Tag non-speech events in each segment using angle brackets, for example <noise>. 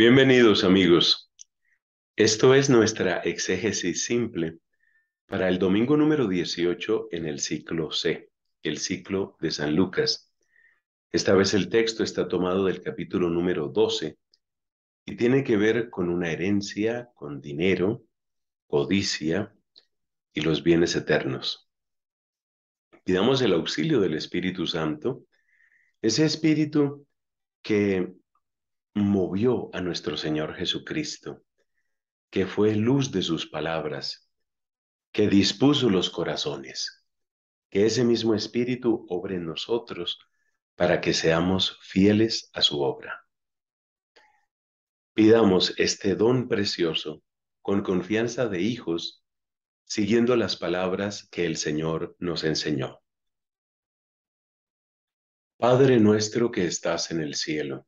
Bienvenidos amigos. Esto es nuestra exégesis simple para el domingo número 18 en el ciclo C, el ciclo de San Lucas. Esta vez el texto está tomado del capítulo número 12 y tiene que ver con una herencia, con dinero, codicia y los bienes eternos. Pidamos el auxilio del Espíritu Santo, ese Espíritu que movió a nuestro Señor Jesucristo, que fue luz de sus palabras, que dispuso los corazones, que ese mismo Espíritu obre en nosotros para que seamos fieles a su obra. Pidamos este don precioso con confianza de hijos, siguiendo las palabras que el Señor nos enseñó. Padre nuestro que estás en el cielo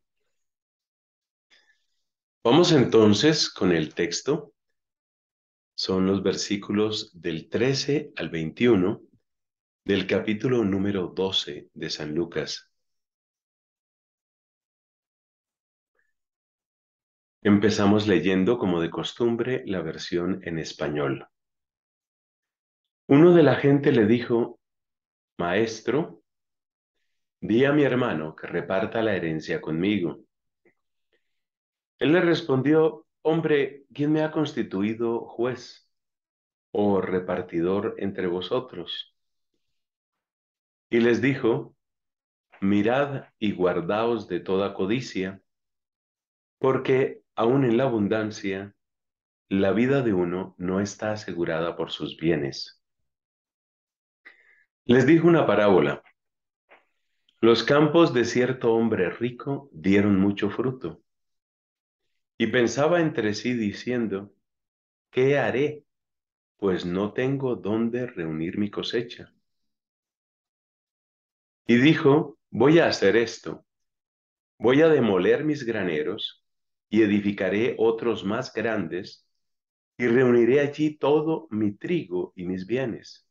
Vamos entonces con el texto. Son los versículos del 13 al 21 del capítulo número 12 de San Lucas. Empezamos leyendo, como de costumbre, la versión en español. Uno de la gente le dijo, Maestro, di a mi hermano que reparta la herencia conmigo. Él le respondió, hombre, ¿quién me ha constituido juez o repartidor entre vosotros? Y les dijo, mirad y guardaos de toda codicia, porque aún en la abundancia, la vida de uno no está asegurada por sus bienes. Les dijo una parábola. Los campos de cierto hombre rico dieron mucho fruto. Y pensaba entre sí diciendo, ¿qué haré? Pues no tengo dónde reunir mi cosecha. Y dijo, voy a hacer esto. Voy a demoler mis graneros y edificaré otros más grandes y reuniré allí todo mi trigo y mis bienes.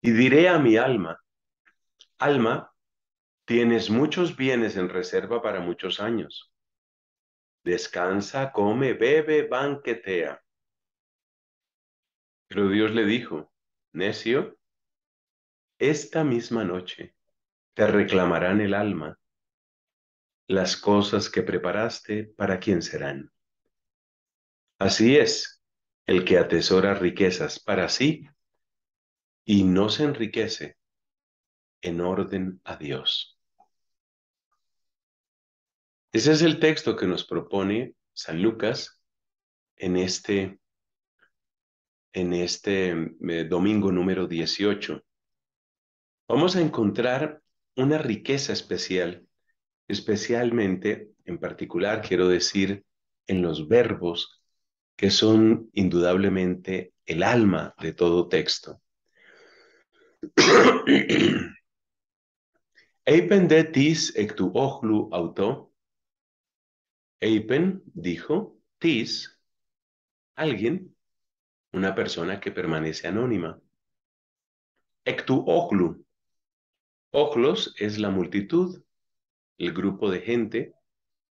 Y diré a mi alma, alma, tienes muchos bienes en reserva para muchos años. Descansa, come, bebe, banquetea. Pero Dios le dijo, necio, esta misma noche te reclamarán el alma las cosas que preparaste para quién serán. Así es, el que atesora riquezas para sí y no se enriquece en orden a Dios. Ese es el texto que nos propone San Lucas en este, en este mm, eh, domingo número 18. Vamos a encontrar una riqueza especial, especialmente, en particular, quiero decir, en los verbos que son indudablemente el alma de todo texto. <clears throat> Eipendetis ectu auto Eipen dijo, tis, alguien, una persona que permanece anónima. Ectu oclu. es la multitud, el grupo de gente.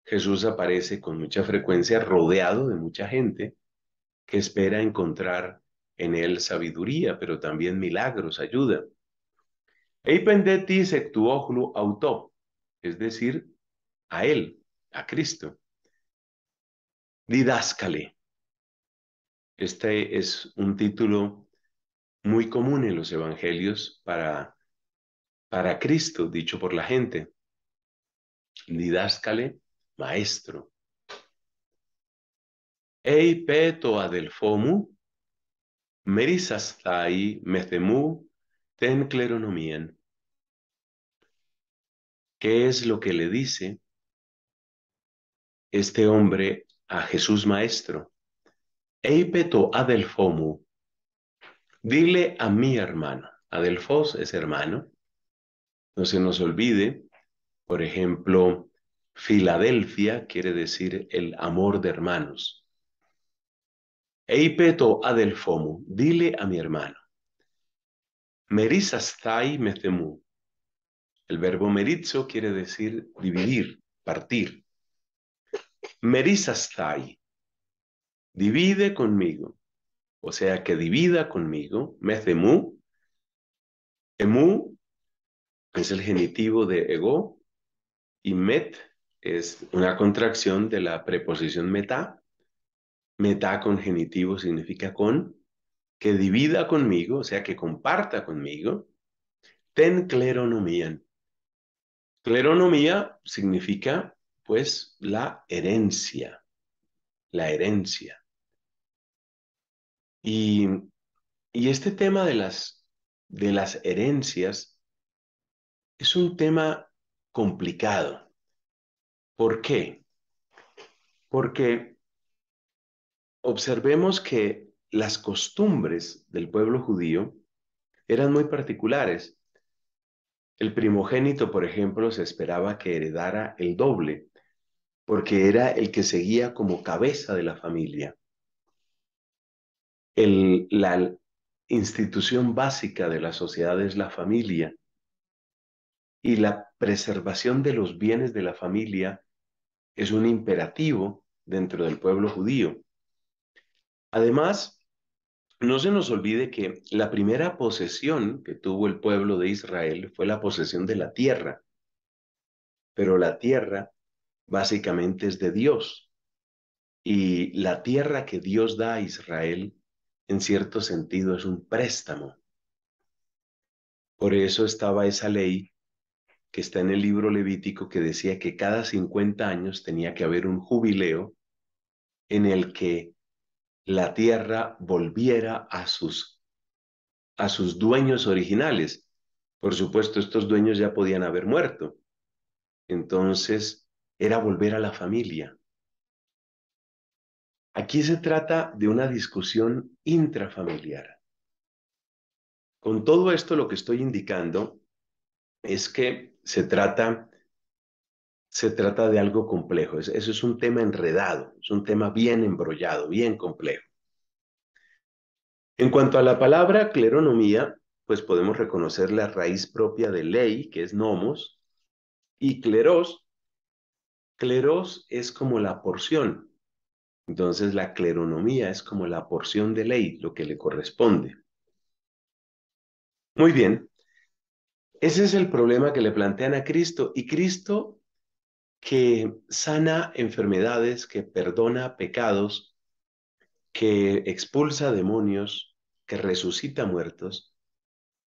Jesús aparece con mucha frecuencia rodeado de mucha gente que espera encontrar en él sabiduría, pero también milagros, ayuda. tis ectu oclu auto, es decir, a él, a Cristo. Didáscale. Este es un título muy común en los evangelios para, para Cristo, dicho por la gente. Didáscale, maestro. Ei peto adelfomu, merisastai mecemu mezemu ten cleronomien. ¿Qué es lo que le dice este hombre a Jesús Maestro, Eipeto Adelfomu, dile a mi hermano, Adelfos es hermano, no se nos olvide, por ejemplo, Filadelfia quiere decir el amor de hermanos. Eipeto Adelfomu, dile a mi hermano, Merizastai Metemu, el verbo merizo quiere decir dividir, partir merizastai, divide conmigo. O sea, que divida conmigo, mezemu. Emu es el genitivo de ego y met es una contracción de la preposición meta. Meta con genitivo significa con, que divida conmigo, o sea, que comparta conmigo. Ten cleronomía. Cleronomía significa pues la herencia, la herencia. Y, este tema de las, de las herencias es un tema complicado. ¿Por qué? Porque observemos que las costumbres del pueblo judío eran muy particulares. El primogénito, por ejemplo, se esperaba que heredara el doble porque era el que seguía como cabeza de la familia. la institución básica de la sociedad es la familia y la preservación de los bienes de la familia es un imperativo dentro del pueblo judío. Además, no se nos olvide que la primera posesión que tuvo el pueblo de Israel fue la posesión de la tierra, pero la tierra básicamente es de Dios. Y la tierra que Dios da a Israel, en cierto sentido, es un préstamo. Por eso estaba esa ley que está en el libro levítico que decía que cada 50 años tenía que haber un jubileo en el que la tierra volviera a sus, a sus dueños originales. Por supuesto, estos dueños ya podían haber muerto. Entonces, era volver a la familia. Aquí se trata de una discusión intrafamiliar. Con todo esto lo que estoy indicando es que se trata, se trata de algo complejo. eso es un tema enredado, es un tema bien embrollado, bien complejo. En cuanto a la palabra cleronomía, pues podemos reconocer la raíz propia de ley, que es nomos, y cleros, Cleros es como la porción. Entonces la cleronomía es como la porción de ley, lo que le corresponde. Muy bien. Ese es el problema que le plantean a Cristo. Y Cristo que sana enfermedades, que perdona pecados, que expulsa demonios, que resucita muertos,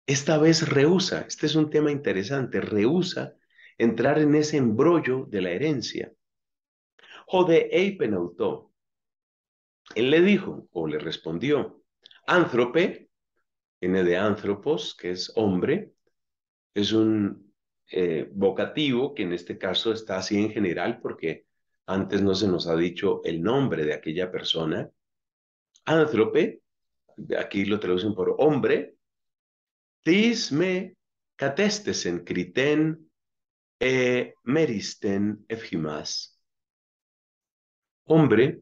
esta vez rehúsa, este es un tema interesante, rehúsa entrar en ese embrollo de la herencia. Jode penautó. Él le dijo o le respondió, ántrope, N de Antropos, que es hombre, es un eh, vocativo que en este caso está así en general porque antes no se nos ha dicho el nombre de aquella persona. Antrope, aquí lo traducen por hombre, tisme catestesen criten e meristen efimas. Hombre,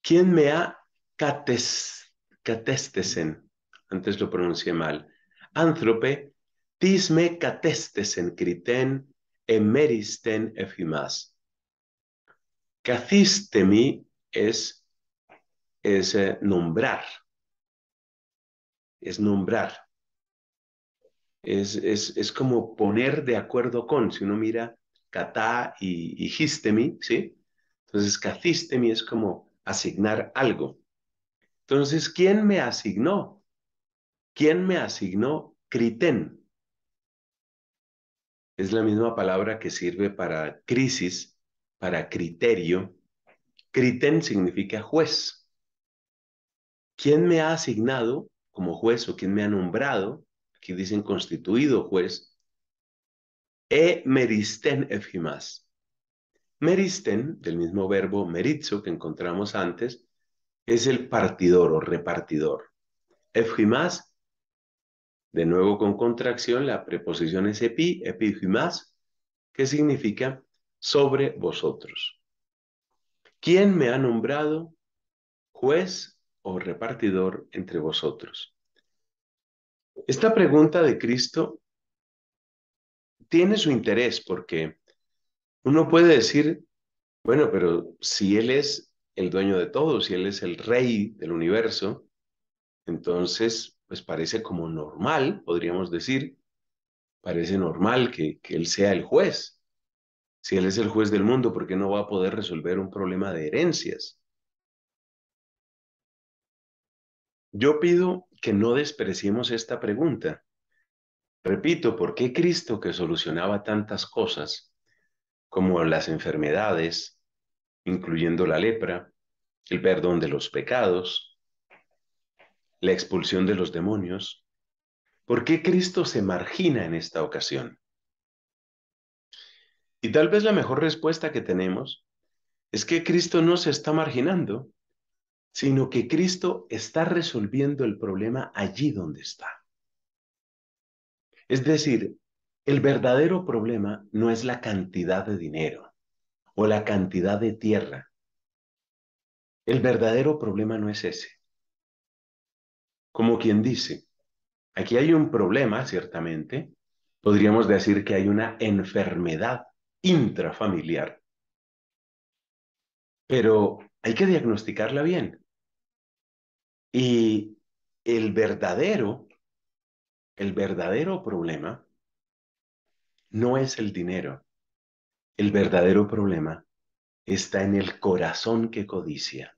¿quién me ha catestesen? Antes lo pronuncié mal. Antrope, tis me catestesen criten emeristen efimas. mi es, es eh, nombrar. Es nombrar es, como poner de acuerdo con, si uno mira kata y, y histemi, ¿sí? Entonces, kathistemi es como asignar algo. Entonces, ¿quién me asignó? ¿Quién me asignó criten? Es la misma palabra que sirve para crisis, para criterio. Criten significa juez. ¿Quién me ha asignado como juez o quién me ha nombrado aquí dicen constituido juez, e meristen Meristen, del mismo verbo meritzo que encontramos antes, es el partidor o repartidor. Efjimas, de nuevo con contracción, la preposición es epi, epifimás, que significa sobre vosotros. ¿Quién me ha nombrado juez o repartidor entre vosotros? Esta pregunta de Cristo tiene su interés porque uno puede decir, bueno, pero si Él es el dueño de todo, si Él es el rey del universo, entonces, pues parece como normal, podríamos decir, parece normal que, que Él sea el juez. Si Él es el juez del mundo, ¿por qué no va a poder resolver un problema de herencias? Yo pido que no despreciemos esta pregunta. Repito, ¿por qué Cristo que solucionaba tantas cosas como las enfermedades, incluyendo la lepra, el perdón de los pecados, la expulsión de los demonios, ¿por qué Cristo se margina en esta ocasión? Y tal vez la mejor respuesta que tenemos es que Cristo no se está marginando, sino que Cristo está resolviendo el problema allí donde está. Es decir, el verdadero problema no es la cantidad de dinero o la cantidad de tierra. El verdadero problema no es ese. Como quien dice, aquí hay un problema, ciertamente. Podríamos decir que hay una enfermedad intrafamiliar. Pero hay que diagnosticarla bien. Y el verdadero, el verdadero problema no es el dinero. El verdadero problema está en el corazón que codicia.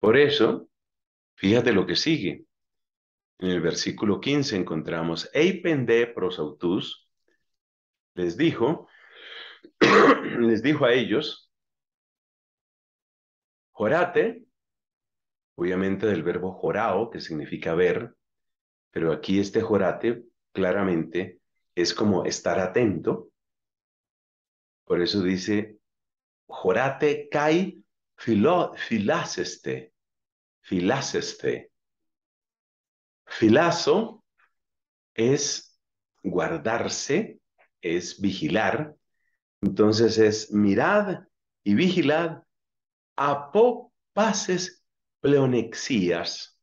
Por eso, fíjate lo que sigue. En el versículo 15 encontramos, Eipende prosautus les dijo, <clears throat> les dijo a ellos, Jorate, obviamente del verbo jorao, que significa ver, pero aquí este jorate claramente es como estar atento. Por eso dice, jorate kai filaseste, filaseste. Filaso es guardarse, es vigilar. Entonces es mirad y vigilad pases pleonexías.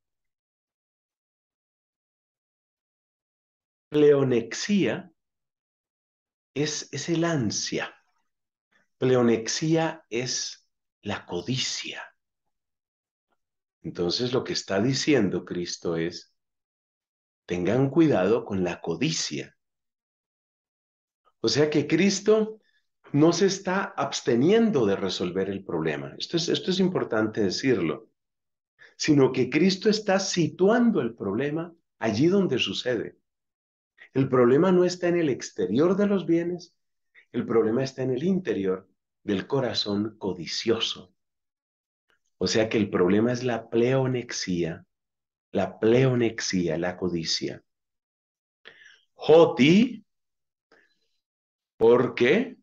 Pleonexía es, es el ansia. Pleonexía es la codicia. Entonces lo que está diciendo Cristo es, tengan cuidado con la codicia. O sea que Cristo no se está absteniendo de resolver el problema. Esto es, importante decirlo. Sino que Cristo está situando el problema allí donde sucede. El problema no está en el exterior de los bienes, el problema está en el interior del corazón codicioso. O sea que el problema es la pleonexia, la pleonexia, la codicia. Joti, qué?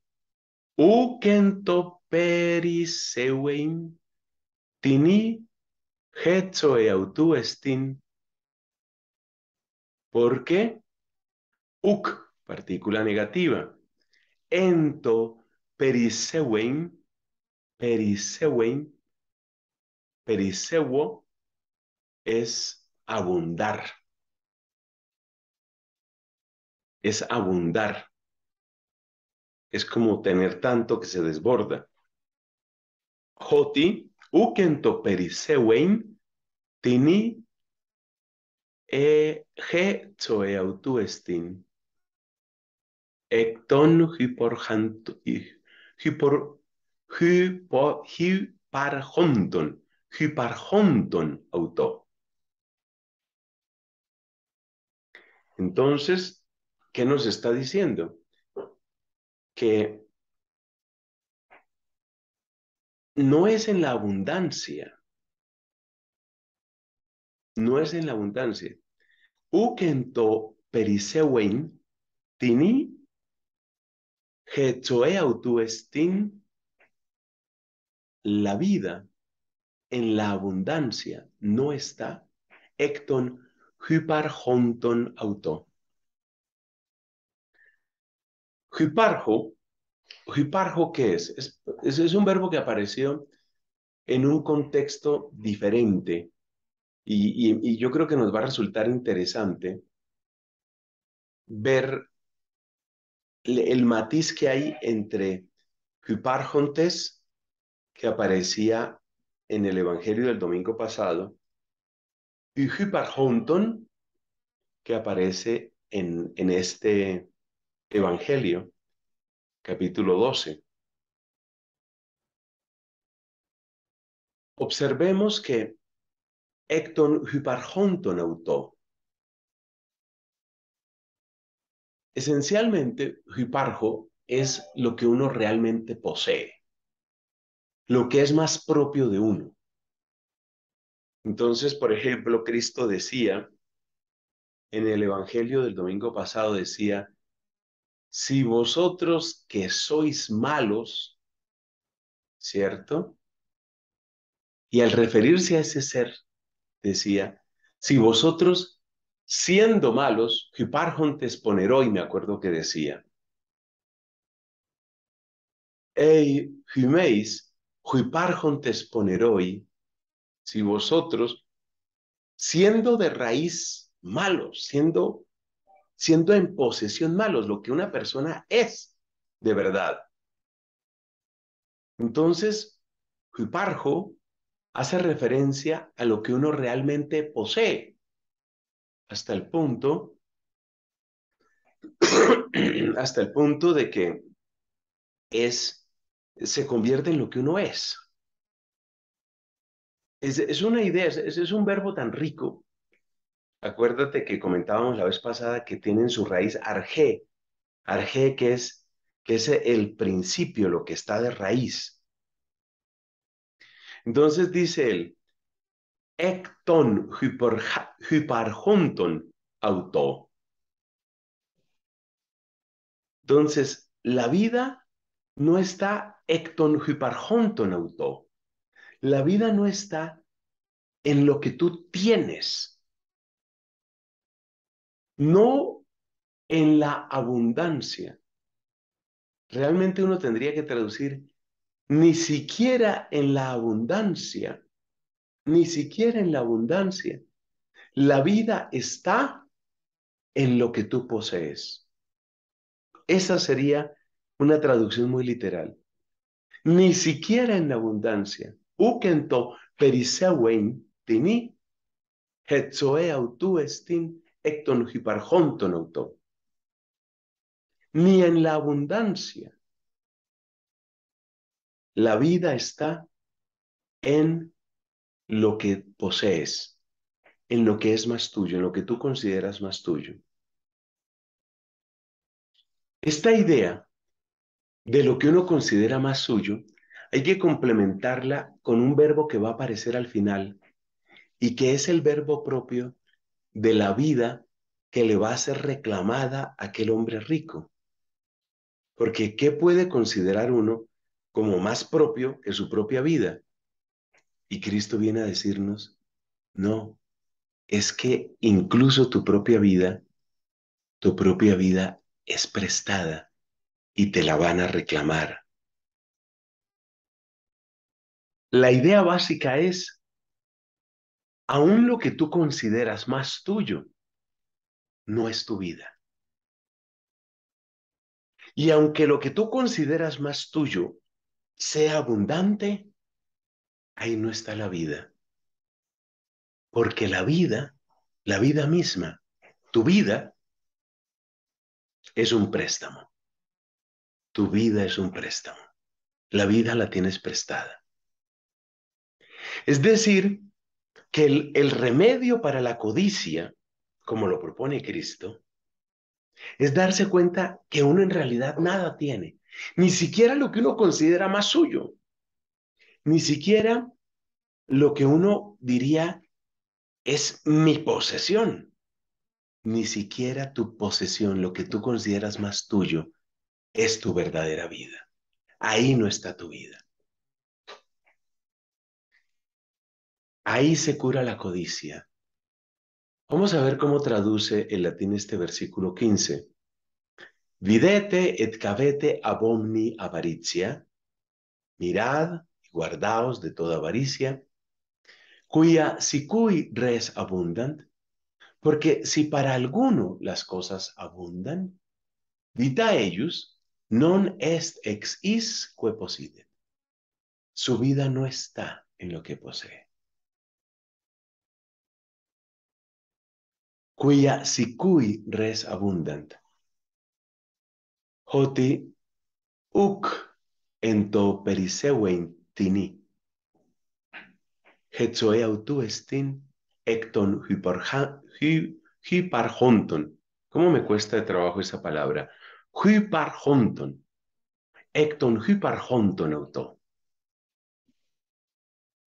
Ukento perisewein tini e autu estin. ¿Por qué? Uk, partícula negativa. Ento perisewein, perisewein, periseuo es abundar. Es abundar es como tener tanto que se desborda. Joti, ukento perisewein, tini, e ge autoestin. Ecton hyparjonton, hyparjonton auto. Entonces, ¿qué nos está diciendo? que no es en la abundancia, no es en la abundancia. Ukento perisewein tini Hechoe estin la vida en la abundancia no está. Ecton jonton auto. Hiparjo, hiparjo ¿qué es? Es, un verbo que apareció en un contexto diferente y, yo creo que nos va a resultar interesante ver el, matiz que hay entre hiparjontes, que aparecía en el Evangelio del domingo pasado, y hiparjonton, que aparece en, en este Evangelio, capítulo 12. Observemos que Ecton autó. Esencialmente, Hyparjo es lo que uno realmente posee, lo que es más propio de uno. Entonces, por ejemplo, Cristo decía, en el Evangelio del domingo pasado decía, si vosotros que sois malos, ¿cierto? Y al referirse a ese ser, decía, si vosotros siendo malos, poneroi, me acuerdo que decía, ei hymeis, poneroi, si vosotros siendo de raíz malos, siendo siendo en posesión malos, lo que una persona es de verdad. Entonces, Huiparjo hace referencia a lo que uno realmente posee, hasta el punto, <clears throat> hasta el punto de que es, se convierte en lo que uno es. Es, una idea, es un verbo tan rico Acuérdate que comentábamos la vez pasada que tienen su raíz arge, arge que es, que el principio, lo que está de raíz. Entonces dice él, ecton hyparjonton auto. Entonces, la vida no está ecton hyparjonton auto. La vida no está en lo que tú tienes no en la abundancia. Realmente uno tendría que traducir ni siquiera en la abundancia, ni siquiera en la abundancia. La vida está en lo que tú posees. Esa sería una traducción muy literal. Ni siquiera en la abundancia. Ukento tini, hetzoe estin ni en la abundancia. La vida está en lo que posees, en lo que es más tuyo, en lo que tú consideras más tuyo. Esta idea de lo que uno considera más suyo hay que complementarla con un verbo que va a aparecer al final y que es el verbo propio de la vida que le va a ser reclamada a aquel hombre rico. Porque ¿qué puede considerar uno como más propio que su propia vida? Y Cristo viene a decirnos, no, es que incluso tu propia vida, tu propia vida es prestada y te la van a reclamar. La idea básica es aún lo que tú consideras más tuyo no es tu vida. Y aunque lo que tú consideras más tuyo sea abundante, ahí no está la vida. Porque la vida, la vida misma, tu vida es un préstamo. Tu vida es un préstamo. La vida la tienes prestada. Es decir, que el, el remedio para la codicia, como lo propone Cristo, es darse cuenta que uno en realidad nada tiene, ni siquiera lo que uno considera más suyo, ni siquiera lo que uno diría es mi posesión, ni siquiera tu posesión, lo que tú consideras más tuyo, es tu verdadera vida. Ahí no está tu vida. Ahí se cura la codicia. Vamos a ver cómo traduce el latín este versículo 15. Videte et cavete abomni omni avaricia. Mirad y guardaos de toda avaricia, cuya sicui res abundant, porque si para alguno las cosas abundan, vita ellos non est ex is que posside. Su vida no está en lo que posee. Cuya sicui res abundant. Joti uc ento periseuen tini. Hetzoe autu estin ecton hyparhonton. ¿Cómo me cuesta de trabajo esa palabra? hyparjonton Ecton hyparhonton auto.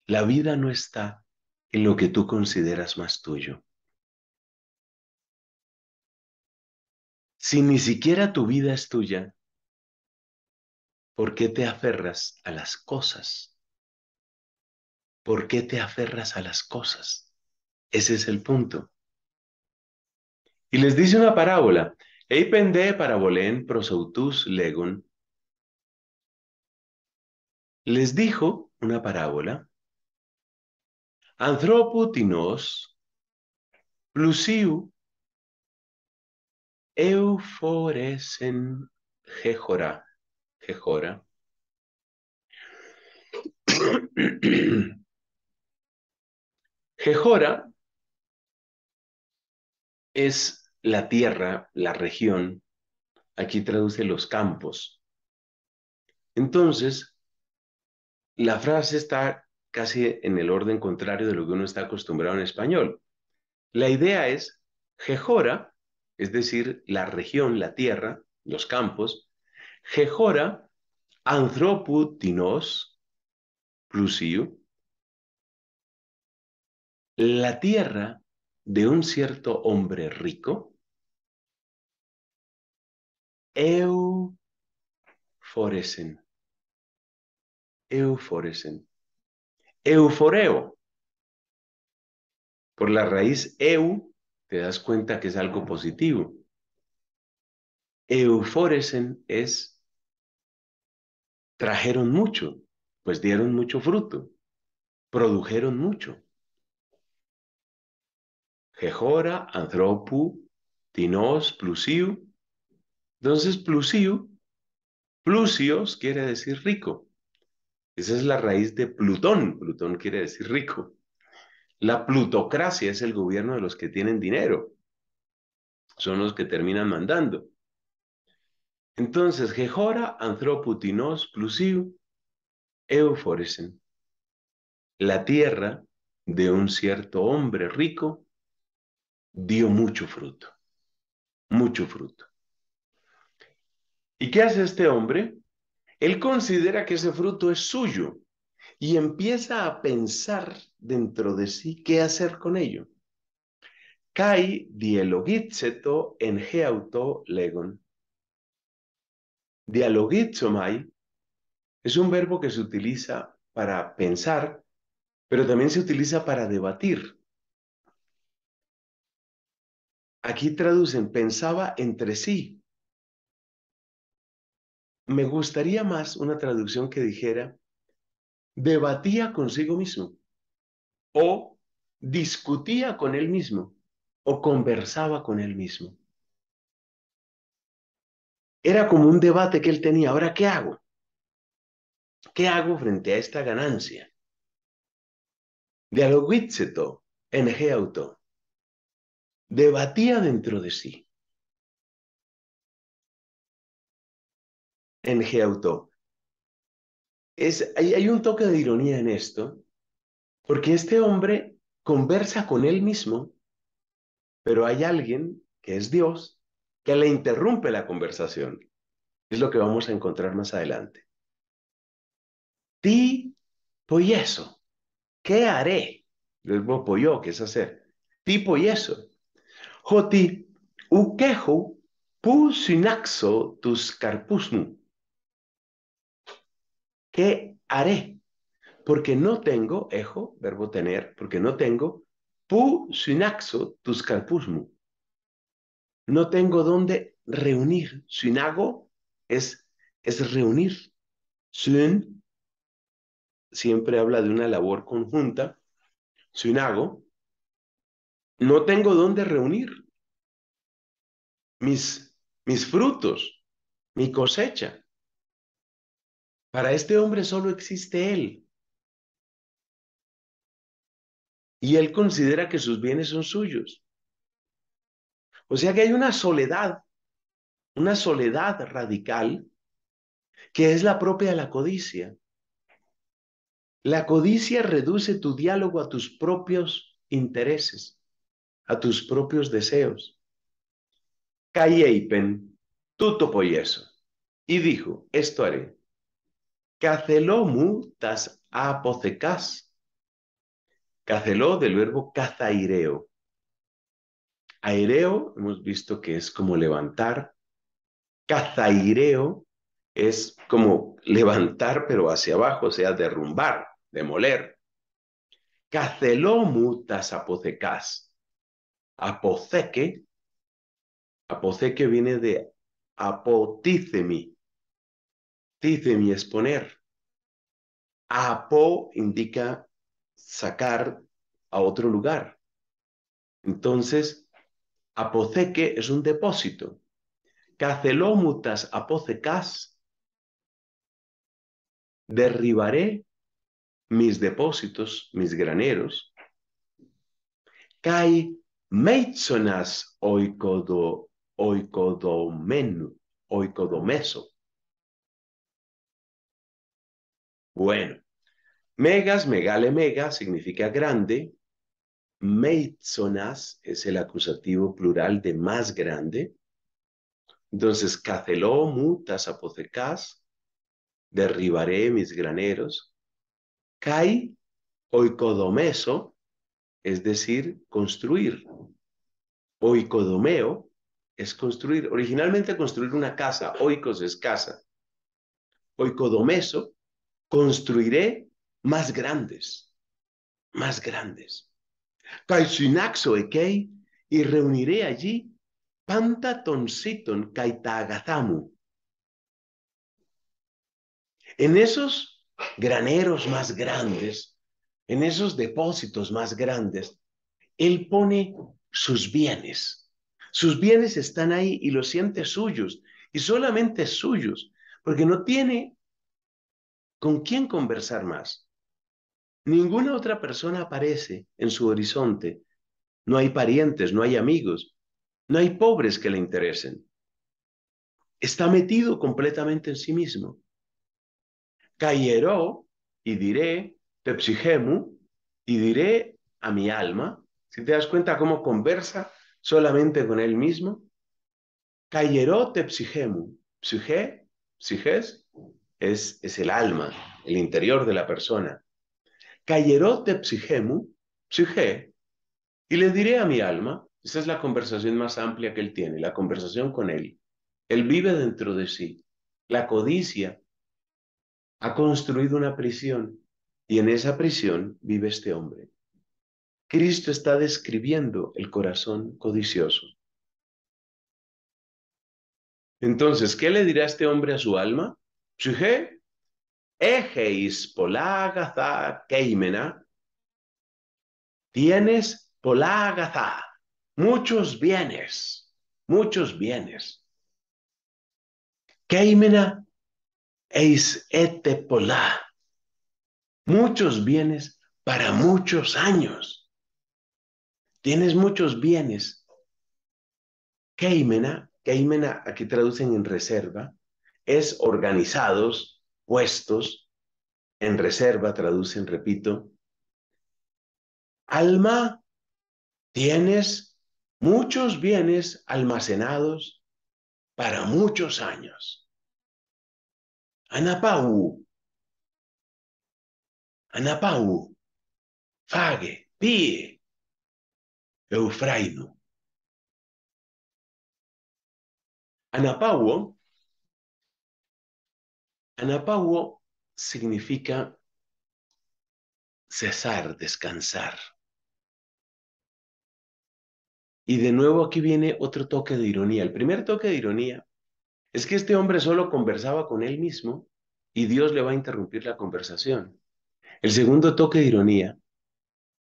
La vida no está en lo que tú consideras más tuyo Si ni siquiera tu vida es tuya, ¿por qué te aferras a las cosas? ¿Por qué te aferras a las cosas? Ese es el punto. Y les dice una parábola. Eipende parabolén prosautus legon. Les dijo una parábola. Anthropu plusiu Euforesen Jejora. Jejora. Jejora es la tierra, la región. Aquí traduce los campos. Entonces, la frase está casi en el orden contrario de lo que uno está acostumbrado en español. La idea es, Jejora es decir, la región, la tierra, los campos, Jehora, Anthroputinos, Plusiu, la tierra de un cierto hombre rico, euforesen, euforesen, euforeo, por la raíz eu te das cuenta que es algo positivo. Euforesen es, trajeron mucho, pues dieron mucho fruto, produjeron mucho. Jehora, Anthropu, Tinos, Plusiu. Entonces, Plusiu, Plusios quiere decir rico. Esa es la raíz de Plutón. Plutón quiere decir rico. La plutocracia es el gobierno de los que tienen dinero. Son los que terminan mandando. Entonces, Jehora anthroputinos euforesen. La tierra de un cierto hombre rico dio mucho fruto, mucho fruto. ¿Y qué hace este hombre? Él considera que ese fruto es suyo y empieza a pensar dentro de sí qué hacer con ello. Kai dialogitzeto en geauto legon. es un verbo que se utiliza para pensar, pero también se utiliza para debatir. Aquí traducen, pensaba entre sí. Me gustaría más una traducción que dijera, debatía consigo mismo o discutía con él mismo o conversaba con él mismo. Era como un debate que él tenía. Ahora, ¿qué hago? ¿Qué hago frente a esta ganancia? dialoguitzeto en auto. Debatía dentro de sí. En auto hay, un toque de ironía en esto, porque este hombre conversa con él mismo, pero hay alguien, que es Dios, que le interrumpe la conversación. Es lo que vamos a encontrar más adelante. Ti eso ¿qué haré? El yo, ¿qué es hacer? Ti eso Joti, ukejo, pu sinaxo tus carpusmu. ¿Qué haré? Porque no tengo, ejo, verbo tener, porque no tengo, pu sinaxo tus No tengo dónde reunir. Sinago es, es reunir. Sin siempre habla de una labor conjunta. Sinago, No tengo dónde reunir mis, mis frutos, mi cosecha. Para este hombre solo existe él. Y él considera que sus bienes son suyos. O sea que hay una soledad, una soledad radical, que es la propia de la codicia. La codicia reduce tu diálogo a tus propios intereses, a tus propios deseos. Calle Ipen, y eso. y dijo, esto haré Caceló mutas apocecas. Caceló del verbo cazaireo. Aireo hemos visto que es como levantar. Cazaireo es como levantar pero hacia abajo, o sea, derrumbar, demoler. Caceló mutas apocecas. Apoceque. Apoceque viene de apotícemi, es exponer. Apo indica sacar a otro lugar. Entonces, apoceque es un depósito. Cacelómutas apocecas. Derribaré mis depósitos, mis graneros. Kai meitsonas oikodo, oikodomenu, oikodomeso. Bueno, megas, megale, mega significa grande. Meitsonas es el acusativo plural de más grande. Entonces, caceló, mutas, apotecas, derribaré mis graneros. Kai, oikodomeso, es decir, construir. Oikodomeo es construir. Originalmente construir una casa, oikos es casa. Oikodomeso construiré más grandes, más grandes. ekei, y reuniré allí pantatonsiton kaitagatamu. En esos graneros más grandes, en esos depósitos más grandes, él pone sus bienes. Sus bienes están ahí y los siente suyos y solamente suyos, porque no tiene ¿Con quién conversar más? Ninguna otra persona aparece en su horizonte. No hay parientes, no hay amigos, no hay pobres que le interesen. Está metido completamente en sí mismo. Caeró y diré, te psijemu, y diré a mi alma, si te das cuenta cómo conversa solamente con él mismo, caeró te exigemu, psige, psiges, es, el alma, el interior de la persona. Cayerote psigemu, psige, y le diré a mi alma, esa es la conversación más amplia que él tiene, la conversación con él. Él vive dentro de sí. La codicia ha construido una prisión y en esa prisión vive este hombre. Cristo está describiendo el corazón codicioso. Entonces, ¿qué le dirá este hombre a su alma? keimena, tienes polagaza, muchos bienes, muchos bienes. Keimena eis ete polá, muchos bienes para muchos años. Tienes muchos bienes. Keimena, keimena aquí traducen en reserva, es organizados, puestos, en reserva, traducen, repito. Alma, tienes muchos bienes almacenados para muchos años. Anapau, Anapau, Fage, Pie, Eufraino. Anapau Anapau significa cesar, descansar. Y de nuevo aquí viene otro toque de ironía. El primer toque de ironía es que este hombre solo conversaba con él mismo y Dios le va a interrumpir la conversación. El segundo toque de ironía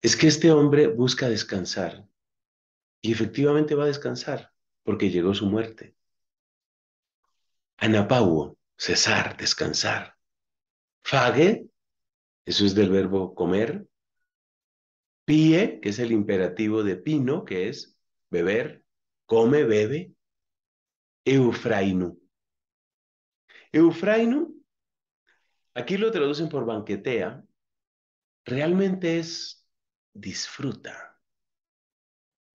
es que este hombre busca descansar y efectivamente va a descansar porque llegó su muerte. Anapau cesar, descansar. Fage, eso es del verbo comer. Pie, que es el imperativo de pino, que es beber, come, bebe. Eufrainu. Eufrainu, aquí lo traducen por banquetea, realmente es disfruta,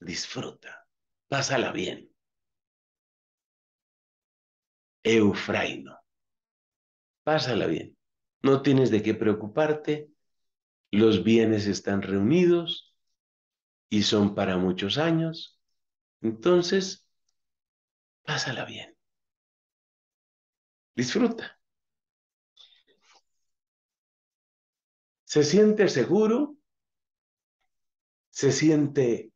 disfruta, pásala bien. Eufraino. Pásala bien. No tienes de qué preocuparte. Los bienes están reunidos y son para muchos años. Entonces, pásala bien. Disfruta. Se siente seguro, se siente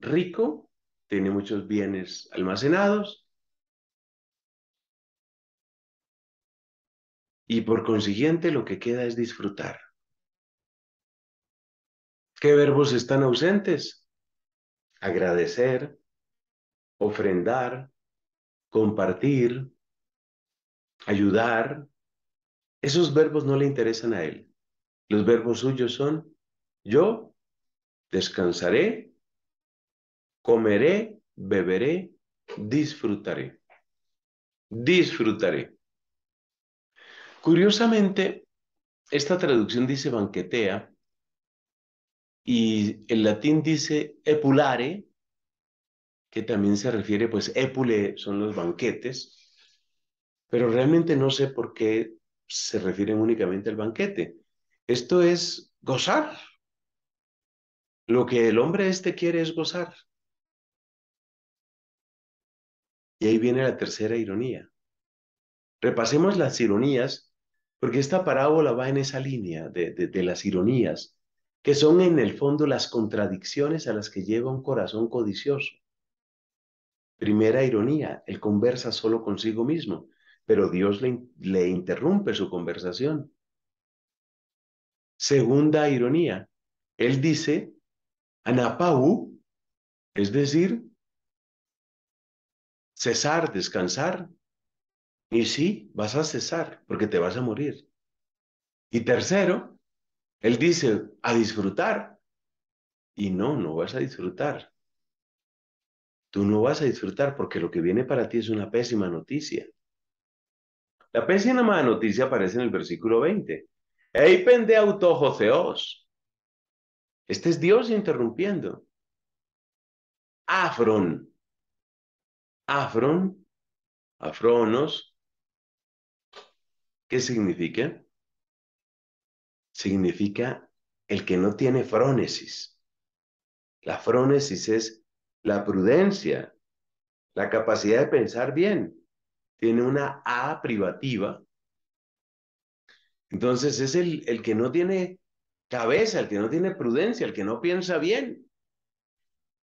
rico, tiene muchos bienes almacenados, Y por consiguiente lo que queda es disfrutar. ¿Qué verbos están ausentes? Agradecer, ofrendar, compartir, ayudar. Esos verbos no le interesan a él. Los verbos suyos son yo, descansaré, comeré, beberé, disfrutaré. Disfrutaré. Curiosamente, esta traducción dice banquetea y el latín dice epulare, que también se refiere, pues epule son los banquetes, pero realmente no sé por qué se refieren únicamente al banquete. Esto es gozar. Lo que el hombre este quiere es gozar. Y ahí viene la tercera ironía. Repasemos las ironías porque esta parábola va en esa línea de, las ironías, que son en el fondo las contradicciones a las que lleva un corazón codicioso. Primera ironía, él conversa solo consigo mismo, pero Dios le interrumpe su conversación. Segunda ironía, él dice, anapau, es decir, cesar, descansar, y sí, vas a cesar porque te vas a morir. Y tercero, él dice, a disfrutar. Y no, no vas a disfrutar. Tú no vas a disfrutar porque lo que viene para ti es una pésima noticia. La pésima noticia aparece en el versículo 20. Ey auto autojoceos. Este es Dios interrumpiendo. Afron. Afron, afronos, ¿Qué significa? Significa el que no tiene frónesis. La frónesis es la prudencia, la capacidad de pensar bien. Tiene una A privativa. Entonces es el, el que no tiene cabeza, el que no tiene prudencia, el que no piensa bien.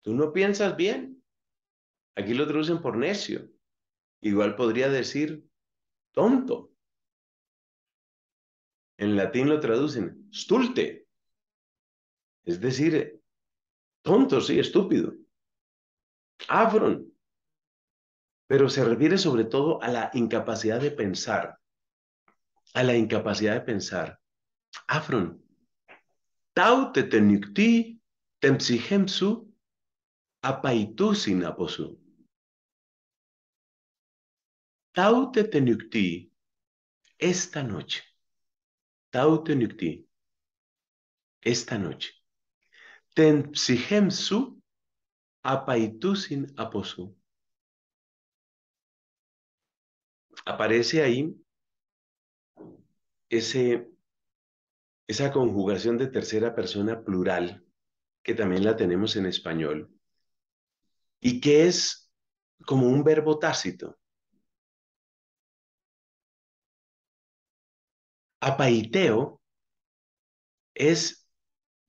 Tú no piensas bien. Aquí lo traducen por necio. Igual podría decir tonto en latín lo traducen stulte, es decir, tonto, sí, estúpido, afron, pero se refiere sobre todo a la incapacidad de pensar, a la incapacidad de pensar, afron, taute apaitusin aposu. Taute esta noche esta noche. Ten su apaitusin aposu. Aparece ahí ese, esa conjugación de tercera persona plural, que también la tenemos en español, y que es como un verbo tácito. Apaiteo es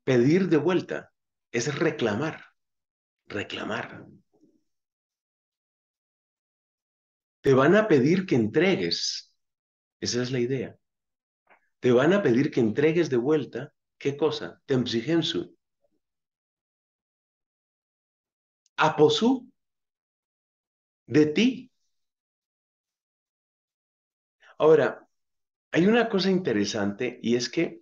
pedir de vuelta, es reclamar, reclamar. Te van a pedir que entregues, esa es la idea. Te van a pedir que entregues de vuelta, ¿qué cosa? Tempsigensu. Aposu. de ti. Ahora, hay una cosa interesante y es que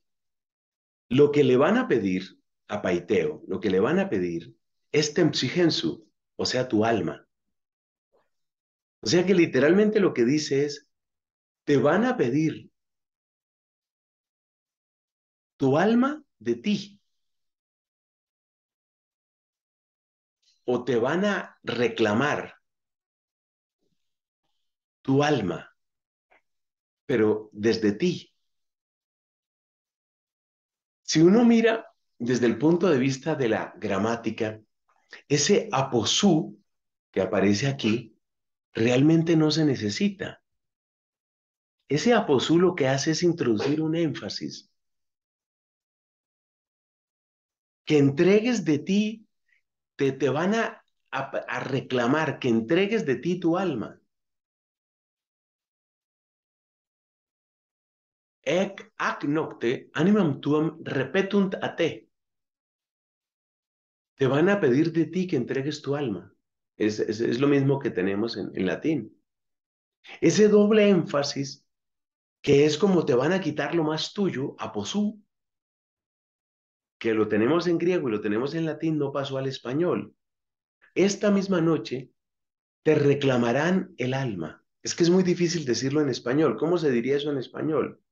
lo que le van a pedir a Paiteo, lo que le van a pedir es Tempsigensu, o sea, tu alma. O sea que literalmente lo que dice es, te van a pedir tu alma de ti. O te van a reclamar tu alma pero desde ti. Si uno mira desde el punto de vista de la gramática, ese aposú que aparece aquí realmente no se necesita. Ese aposú lo que hace es introducir un énfasis. Que entregues de ti, te, te van a reclamar, que entregues de ti tu alma. Ec nocte animam tuam repetunt a te. Te van a pedir de ti que entregues tu alma. Es, lo mismo que tenemos en, en latín. Ese doble énfasis que es como te van a quitar lo más tuyo, aposú, que lo tenemos en griego y lo tenemos en latín, no pasó al español. Esta misma noche te reclamarán el alma. Es que es muy difícil decirlo en español. ¿Cómo se diría eso en español?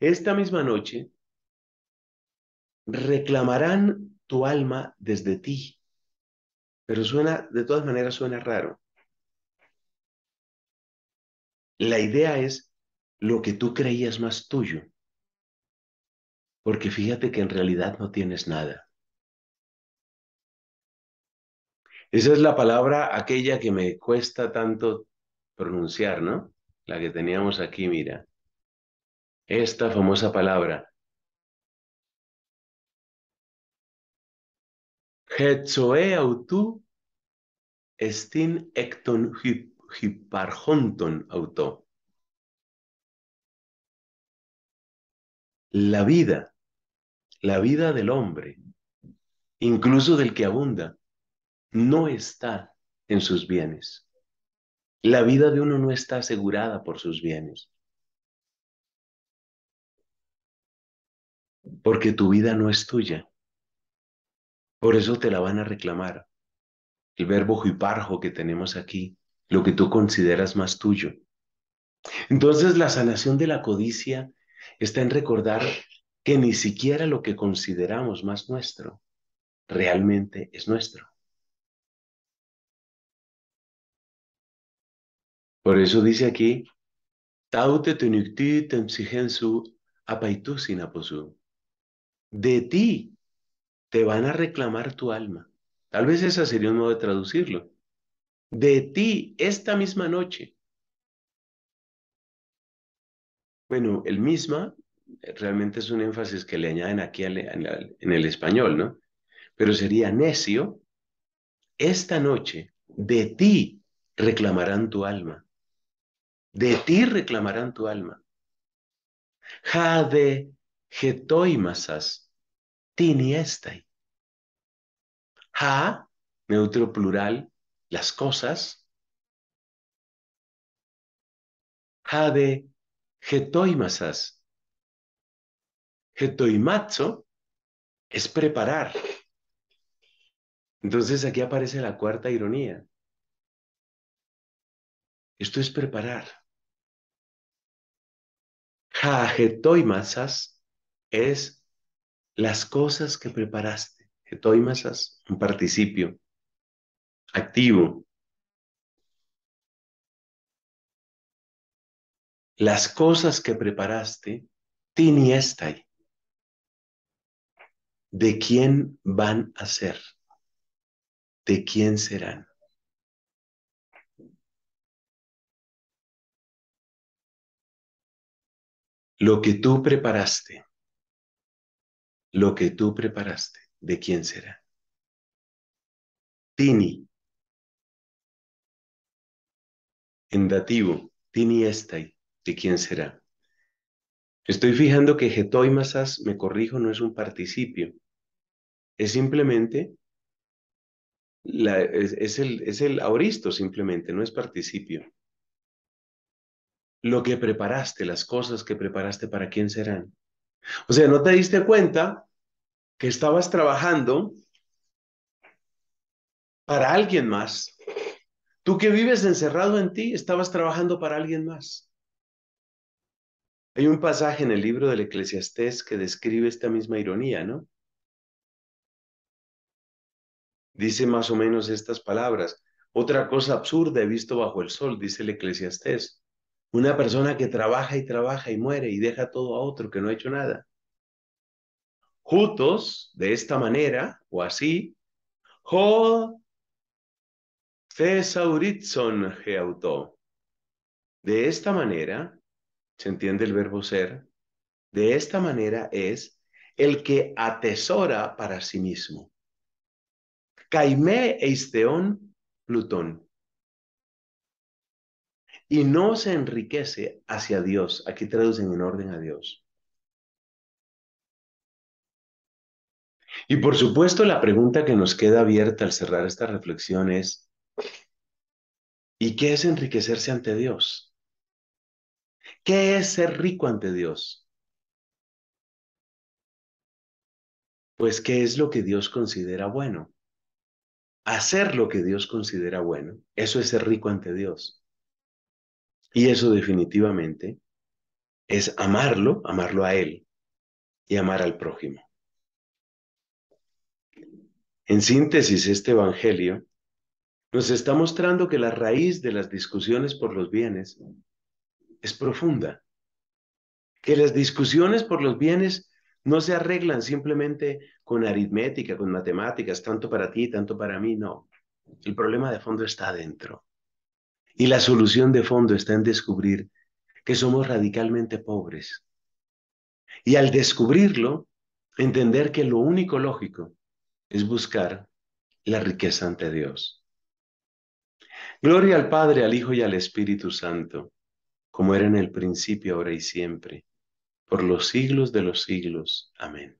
Esta misma noche reclamarán tu alma desde ti. Pero suena, de todas maneras, suena raro. La idea es lo que tú creías más tuyo. Porque fíjate que en realidad no tienes nada. Esa es la palabra aquella que me cuesta tanto pronunciar, ¿no? La que teníamos aquí, mira esta famosa palabra. La vida, la vida del hombre, incluso del que abunda, no está en sus bienes. La vida de uno no está asegurada por sus bienes. porque tu vida no es tuya. Por eso te la van a reclamar. El verbo juiparjo que tenemos aquí, lo que tú consideras más tuyo. Entonces la sanación de la codicia está en recordar que ni siquiera lo que consideramos más nuestro realmente es nuestro. Por eso dice aquí, taute de ti te van a reclamar tu alma. Tal vez ese sería un modo de traducirlo. De ti esta misma noche. Bueno, el misma eh, realmente es un énfasis que le añaden aquí en el español, ¿no? Pero sería necio, esta noche de ti reclamarán tu alma. De ti reclamarán tu alma. Jade getoimasas, tiniestai. Ja, neutro plural, las cosas. Ja de getoimasas. Getoimazo es preparar. Entonces aquí aparece la cuarta ironía. Esto es preparar. Ja getoimasas es las cosas que preparaste. Etoimasas, un participio activo. Las cosas que preparaste, tiniestai. ¿De quién van a ser? ¿De quién serán? Lo que tú preparaste, lo que tú preparaste, ¿de quién será? Tini. En dativo, Tini estai, ¿de quién será? Estoy fijando que getoimasas, me corrijo, no es un participio. Es simplemente, es, el, es el auristo simplemente, no es participio. Lo que preparaste, las cosas que preparaste, ¿para quién serán? O sea, no te diste cuenta que estabas trabajando para alguien más. Tú que vives encerrado en ti, estabas trabajando para alguien más. Hay un pasaje en el libro del Eclesiastés que describe esta misma ironía, ¿no? Dice más o menos estas palabras. Otra cosa absurda he visto bajo el sol, dice el Eclesiastés. Una persona que trabaja y trabaja y muere y deja todo a otro que no ha hecho nada juntos, de esta manera o así, ho thesauritzon geauto. De esta manera, se entiende el verbo ser, de esta manera es el que atesora para sí mismo. Caimé eisteón Plutón. Y no se enriquece hacia Dios. Aquí traducen en orden a Dios Y por supuesto, la pregunta que nos queda abierta al cerrar esta reflexión es, ¿y qué es enriquecerse ante Dios? ¿Qué es ser rico ante Dios? Pues, ¿qué es lo que Dios considera bueno? Hacer lo que Dios considera bueno, eso es ser rico ante Dios. Y eso definitivamente es amarlo, amarlo a Él y amar al prójimo. En síntesis, este Evangelio nos está mostrando que la raíz de las discusiones por los bienes es profunda, que las discusiones por los bienes no se arreglan simplemente con aritmética, con matemáticas, tanto para ti, tanto para mí, no. El problema de fondo está adentro. Y la solución de fondo está en descubrir que somos radicalmente pobres. Y al descubrirlo, entender que lo único lógico es buscar la riqueza ante Dios. Gloria al Padre, al Hijo y al Espíritu Santo, como era en el principio, ahora y siempre, por los siglos de los siglos. Amén.